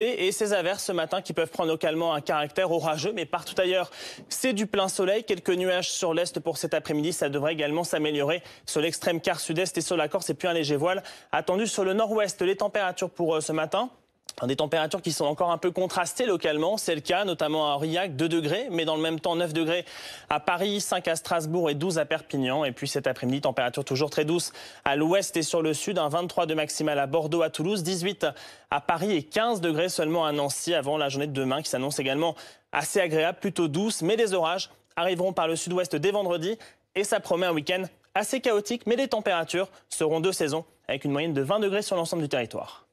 et ces averses ce matin qui peuvent prendre localement un caractère orageux, mais partout ailleurs, c'est du plein soleil. Quelques nuages sur l'est pour cet après-midi, ça devrait également s'améliorer sur l'extrême quart sud-est et sur la Corse, et puis un léger voile attendu sur le nord-ouest. Les températures pour euh, ce matin, des températures qui sont encore un peu contrastées localement. C'est le cas notamment à Aurillac, 2 degrés, mais dans le même temps 9 degrés à Paris, 5 à Strasbourg et 12 à Perpignan. Et puis cet après-midi, température toujours très douce à l'ouest et sur le sud, un 23 de maximal à Bordeaux, à Toulouse, 18 à Paris et 15 degrés seulement à Nancy avant la journée de demain qui s'annonce également assez agréable, plutôt douce, mais des orages arriveront par le sud-ouest dès vendredi et ça promet un week-end assez chaotique, mais les températures seront de saison avec une moyenne de 20 degrés sur l'ensemble du territoire.